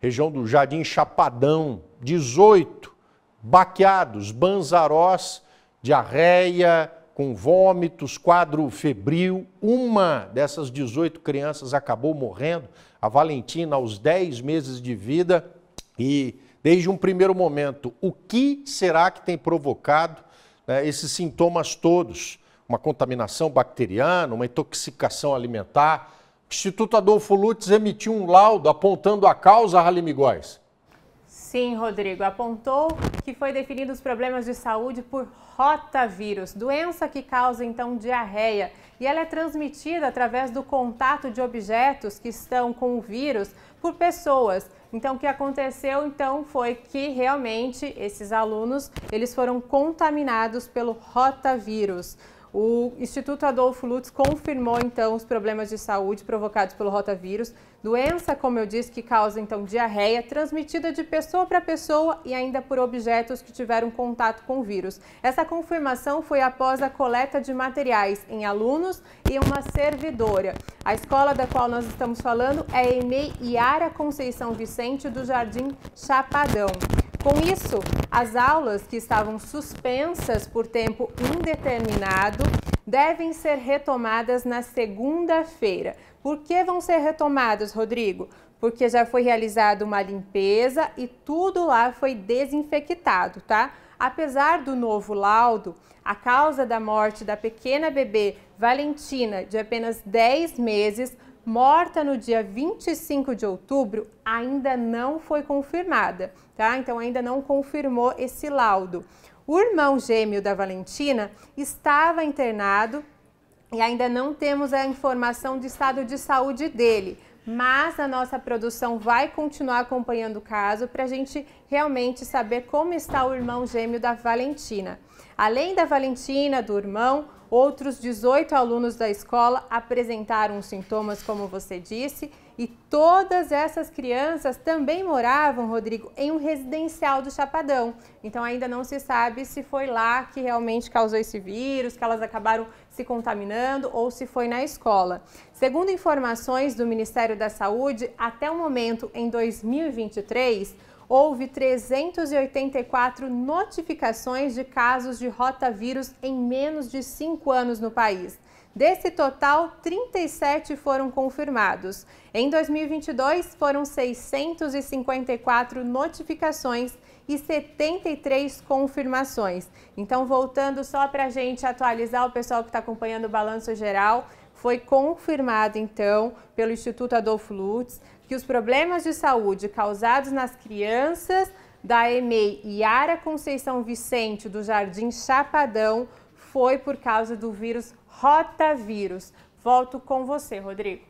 região do Jardim Chapadão, 18 baqueados, banzarós, diarreia, com vômitos, quadro febril. Uma dessas 18 crianças acabou morrendo, a Valentina, aos 10 meses de vida. E desde um primeiro momento, o que será que tem provocado né, esses sintomas todos? Uma contaminação bacteriana, uma intoxicação alimentar, Instituto Adolfo Lutz emitiu um laudo apontando a causa, Halim Góes. Sim, Rodrigo, apontou que foi definido os problemas de saúde por rotavírus, doença que causa então diarreia, e ela é transmitida através do contato de objetos que estão com o vírus por pessoas. Então o que aconteceu então foi que realmente esses alunos, eles foram contaminados pelo rotavírus. O Instituto Adolfo Lutz confirmou então os problemas de saúde provocados pelo rotavírus, doença, como eu disse, que causa então diarreia, transmitida de pessoa para pessoa e ainda por objetos que tiveram contato com o vírus. Essa confirmação foi após a coleta de materiais em alunos e uma servidora. A escola da qual nós estamos falando é a EMEI Conceição Vicente do Jardim Chapadão. Com isso, as aulas que estavam suspensas por tempo indeterminado devem ser retomadas na segunda-feira. Por que vão ser retomadas, Rodrigo? Porque já foi realizada uma limpeza e tudo lá foi desinfectado, tá? Apesar do novo laudo, a causa da morte da pequena bebê Valentina, de apenas 10 meses, morta no dia 25 de outubro ainda não foi confirmada, tá? Então ainda não confirmou esse laudo. O irmão gêmeo da Valentina estava internado e ainda não temos a informação do estado de saúde dele, mas a nossa produção vai continuar acompanhando o caso para a gente realmente saber como está o irmão gêmeo da Valentina. Além da Valentina, do irmão, outros 18 alunos da escola apresentaram sintomas, como você disse, e todas essas crianças também moravam, Rodrigo, em um residencial do Chapadão. Então ainda não se sabe se foi lá que realmente causou esse vírus, que elas acabaram se contaminando ou se foi na escola. Segundo informações do Ministério da Saúde, até o momento, em 2023, houve 384 notificações de casos de rotavírus em menos de cinco anos no país. Desse total, 37 foram confirmados. Em 2022, foram 654 notificações e 73 confirmações. Então, voltando só para a gente atualizar o pessoal que está acompanhando o balanço geral, foi confirmado então pelo Instituto Adolfo Lutz que os problemas de saúde causados nas crianças da EMEI Yara Conceição Vicente do Jardim Chapadão foi por causa do vírus rotavírus. Volto com você, Rodrigo.